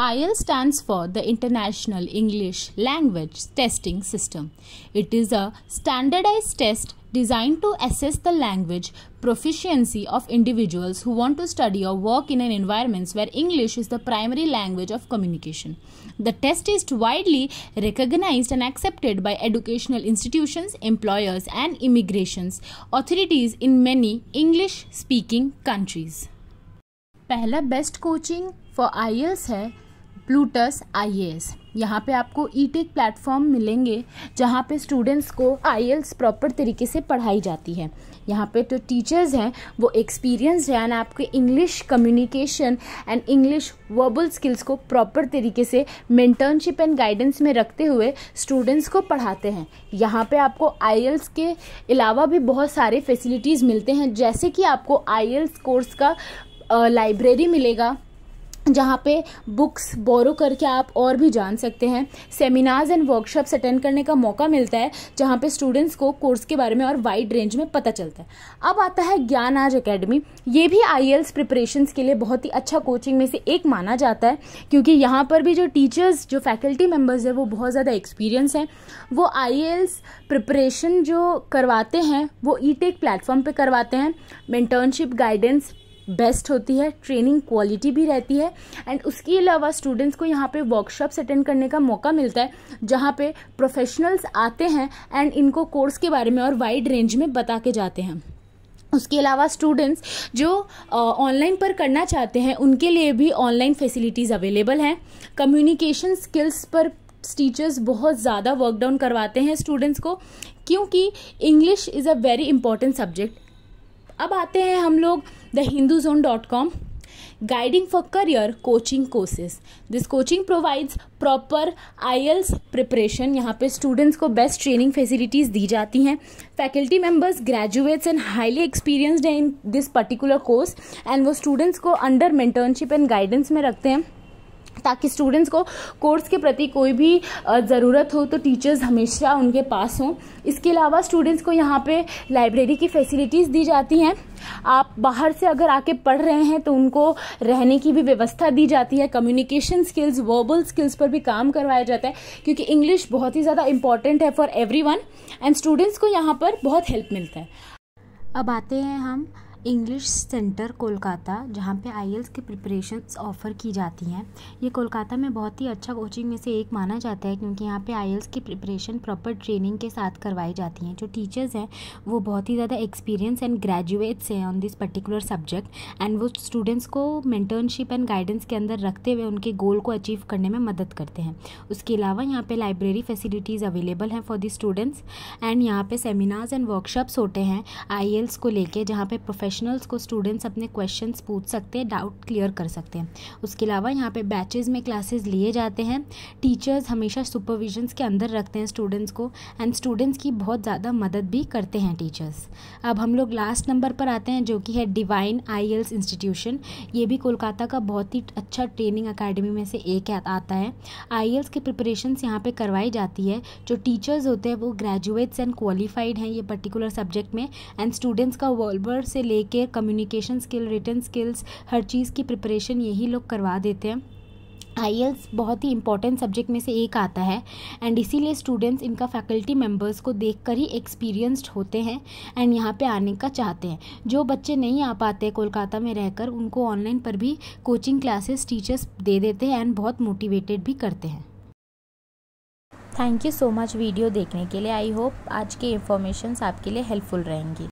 IELTS stands for the International English Language Testing System. It is a standardized test designed to assess the language proficiency of individuals who want to study or work in an environment where English is the primary language of communication. The test is widely recognized and accepted by educational institutions, employers and immigration authorities in many English speaking countries. पहला best coaching for IELTS है Plutus IAS यहाँ पे आपको ई take platform मिलेंगे जहाँ पे students को आई proper तरीके से पढ़ाई जाती है यहाँ पे जो तो टीचर्स हैं वो एक्सपीरियंस है एंड आपके English communication and English verbal skills को प्रॉपर तरीके से मेंटर्नशिप एंड गाइडेंस में रखते हुए स्टूडेंट्स को पढ़ाते हैं यहाँ पे आपको आई के अलावा भी बहुत सारे फैसिलिटीज़ मिलते हैं जैसे कि आपको आई कोर्स का लाइब्रेरी मिलेगा जहाँ पे बुक्स बोरो करके आप और भी जान सकते हैं सेमिनार्स एंड वर्कशॉप्स अटेंड करने का मौका मिलता है जहाँ पे स्टूडेंट्स को कोर्स के बारे में और वाइड रेंज में पता चलता है अब आता है ज्ञान आज अकेडमी ये भी आई एल्स प्रिपरेशंस के लिए बहुत ही अच्छा कोचिंग में से एक माना जाता है क्योंकि यहाँ पर भी जो टीचर्स जो फैकल्टी मेम्बर्स हैं वो बहुत ज़्यादा एक्सपीरियंस हैं वो आई एल्स प्रिपरेशन जो करवाते हैं वो ई टेक प्लेटफॉर्म पर करवाते हैं इंटर्नशिप गाइडेंस बेस्ट होती है ट्रेनिंग क्वालिटी भी रहती है एंड उसके अलावा स्टूडेंट्स को यहाँ पे वर्कशॉप्स अटेंड करने का मौका मिलता है जहाँ पे प्रोफेशनल्स आते हैं एंड इनको कोर्स के बारे में और वाइड रेंज में बता के जाते हैं उसके अलावा स्टूडेंट्स जो ऑनलाइन पर करना चाहते हैं उनके लिए भी ऑनलाइन फैसिलिटीज़ अवेलेबल हैं कम्युनिकेशन स्किल्स पर टीचर्स बहुत ज़्यादा वर्क डाउन करवाते हैं स्टूडेंट्स को क्योंकि English is a very important subject अब आते हैं हम लोग the Hindu zone dot com guiding for career coaching courses this coaching provides proper I IELTS preparation यहाँ पर स्टूडेंट्स को बेस्ट ट्रेनिंग फैसिलिटीज दी जाती हैं faculty members graduates and highly experienced हैं in this particular course and वो students को under mentorship and guidance में रखते हैं ताकि स्टूडेंट्स को कोर्स के प्रति कोई भी ज़रूरत हो तो टीचर्स हमेशा उनके पास हों इसके अलावा स्टूडेंट्स को यहाँ पे लाइब्रेरी की फैसिलिटीज़ दी जाती हैं आप बाहर से अगर आके पढ़ रहे हैं तो उनको रहने की भी व्यवस्था दी जाती है कम्युनिकेशन स्किल्स वर्बल स्किल्स पर भी काम करवाया जाता है क्योंकि इंग्लिश बहुत ही ज़्यादा इंपॉर्टेंट है फॉर एवरी एंड स्टूडेंट्स को यहाँ पर बहुत हेल्प मिलता है अब आते हैं हम इंग्लिश सेंटर कोलकाता जहाँ पे आई की प्रिपरेशन ऑफ़र की जाती हैं ये कोलकाता में बहुत ही अच्छा कोचिंग में से एक माना जाता है क्योंकि यहाँ पे आई की प्रिपरेशन प्रॉपर ट्रेनिंग के साथ करवाई जाती हैं जो टीचर्स हैं वो बहुत ही ज़्यादा एक्सपीरियंस एंड ग्रेजुएट्स हैं on this particular subject and वो स्टूडेंट्स को मेंटर्नशिप एंड गाइडेंस के अंदर रखते हुए उनके गोल को अचीव करने में मदद करते हैं उसके अलावा यहाँ पर लाइब्रेरी फैसिलिटीज़ अवेलेबल हैं फॉर दी स्टूडेंट्स एंड यहाँ पर सेमिनार्स एंड वर्कशॉप्स होते हैं आई को लेकर जहाँ पर प्रोफेशन प्रोफेशनल्स को स्टूडेंट्स अपने क्वेश्चन पूछ सकते हैं डाउट क्लियर कर सकते हैं उसके अलावा यहाँ पे बैचेस में क्लासेस लिए जाते हैं टीचर्स हमेशा सुपरविजन्स के अंदर रखते हैं स्टूडेंट्स को एंड स्टूडेंट्स की बहुत ज़्यादा मदद भी करते हैं टीचर्स अब हम लोग लास्ट नंबर पर आते हैं जो कि है डिवाइन आई इंस्टीट्यूशन ये भी कोलकाता का बहुत ही अच्छा ट्रेनिंग अकेडमी में से एक आता है आई की प्रिपरेशन यहाँ पर करवाई जाती है जो टीचर्स होते हैं वो ग्रेजुएट्स एंड क्वालिफाइड हैं ये पर्टिकुलर सब्जेक्ट में एंड स्टूडेंट्स का वर्ल्ड से ले केयर कम्युनिकेशन स्किल रिटर्न स्किल्स हर चीज़ की प्रिपरेशन यही लोग करवा देते हैं आई बहुत ही इंपॉर्टेंट सब्जेक्ट में से एक आता है एंड इसीलिए स्टूडेंट्स इनका फैकल्टी मेम्बर्स को देख कर ही एक्सपीरियंस्ड होते हैं एंड यहाँ पे आने का चाहते हैं जो बच्चे नहीं आ पाते कोलकाता में रहकर उनको ऑनलाइन पर भी कोचिंग क्लासेस टीचर्स दे देते हैं एंड बहुत मोटिवेटेड भी करते हैं thank you so much video देखने के लिए आई होप आज के इन्फॉर्मेशन आपके लिए हेल्पफुल रहेंगी